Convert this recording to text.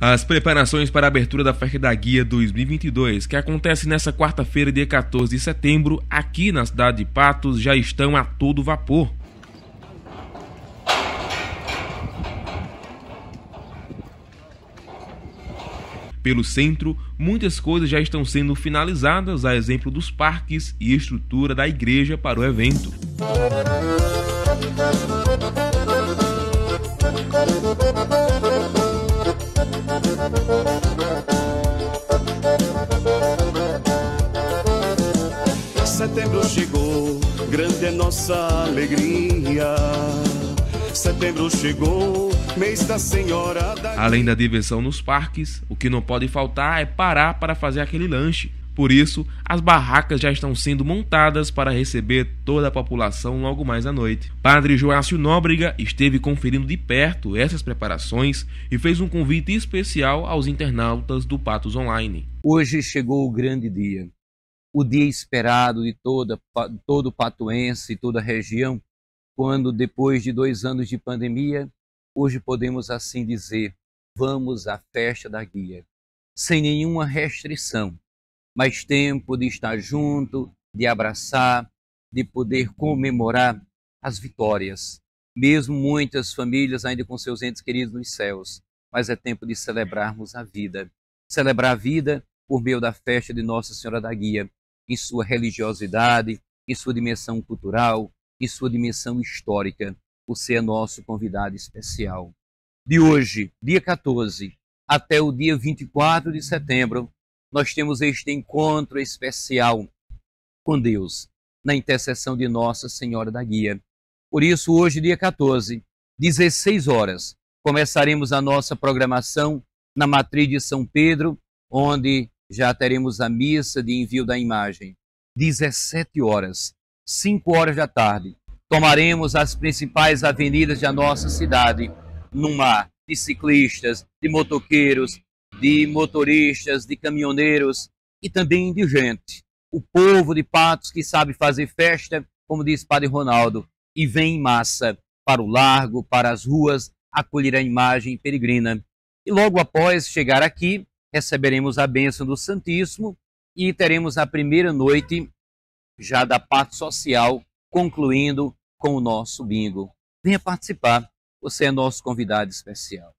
As preparações para a abertura da Festa da Guia 2022, que acontece nesta quarta-feira, dia 14 de setembro, aqui na cidade de Patos, já estão a todo vapor. Pelo centro, muitas coisas já estão sendo finalizadas, a exemplo dos parques e estrutura da igreja para o evento. Setembro chegou, grande é nossa alegria. Setembro chegou, mês da Senhora da. Além da diversão nos parques, o que não pode faltar é parar para fazer aquele lanche. Por isso, as barracas já estão sendo montadas para receber toda a população logo mais à noite. Padre Joácio Nóbrega esteve conferindo de perto essas preparações e fez um convite especial aos internautas do Patos Online. Hoje chegou o grande dia o dia esperado de toda, todo patuense, toda a região, quando depois de dois anos de pandemia, hoje podemos assim dizer, vamos à festa da guia, sem nenhuma restrição, mas tempo de estar junto, de abraçar, de poder comemorar as vitórias, mesmo muitas famílias ainda com seus entes queridos nos céus, mas é tempo de celebrarmos a vida, celebrar a vida por meio da festa de Nossa Senhora da Guia, em sua religiosidade, em sua dimensão cultural, em sua dimensão histórica. Você é nosso convidado especial. De hoje, dia 14, até o dia 24 de setembro, nós temos este encontro especial com Deus, na intercessão de Nossa Senhora da Guia. Por isso, hoje, dia 14, 16 horas, começaremos a nossa programação na Matriz de São Pedro, onde já teremos a missa de envio da imagem. 17 horas, 5 horas da tarde, tomaremos as principais avenidas da nossa cidade num mar de ciclistas, de motoqueiros, de motoristas, de caminhoneiros e também de gente. O povo de Patos que sabe fazer festa, como diz Padre Ronaldo, e vem em massa para o largo, para as ruas, acolher a imagem peregrina. E logo após chegar aqui, receberemos a bênção do Santíssimo e teremos a primeira noite já da parte social, concluindo com o nosso bingo. Venha participar, você é nosso convidado especial.